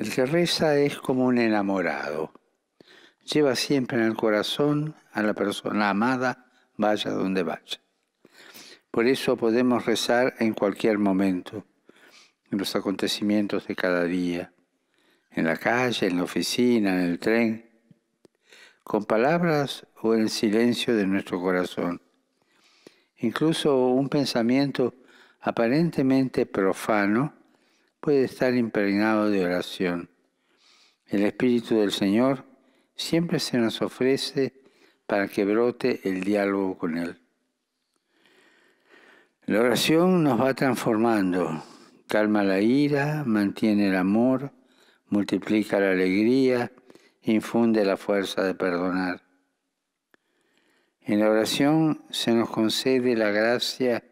El que reza es como un enamorado. Lleva siempre en el corazón a la persona amada, vaya donde vaya. Por eso podemos rezar en cualquier momento, en los acontecimientos de cada día, en la calle, en la oficina, en el tren, con palabras o en el silencio de nuestro corazón. Incluso un pensamiento aparentemente profano puede estar impregnado de oración. El Espíritu del Señor siempre se nos ofrece para que brote el diálogo con Él. La oración nos va transformando, calma la ira, mantiene el amor, multiplica la alegría, infunde la fuerza de perdonar. En la oración se nos concede la gracia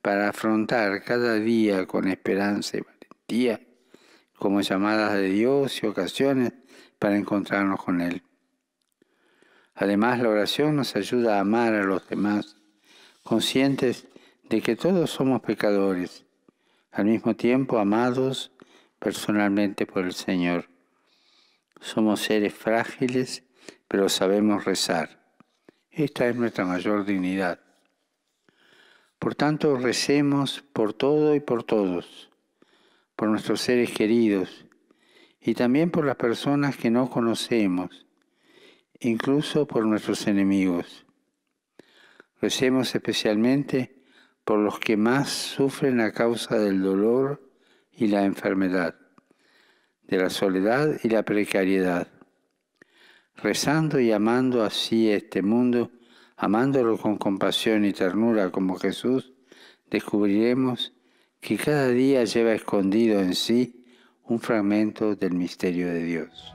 para afrontar cada día con esperanza y día como llamadas de Dios y ocasiones para encontrarnos con Él. Además, la oración nos ayuda a amar a los demás, conscientes de que todos somos pecadores, al mismo tiempo amados personalmente por el Señor. Somos seres frágiles, pero sabemos rezar. Esta es nuestra mayor dignidad. Por tanto, recemos por todo y por todos por nuestros seres queridos y también por las personas que no conocemos, incluso por nuestros enemigos. Recemos especialmente por los que más sufren a causa del dolor y la enfermedad, de la soledad y la precariedad. Rezando y amando así este mundo, amándolo con compasión y ternura como Jesús, descubriremos que cada día lleva escondido en sí un fragmento del misterio de Dios.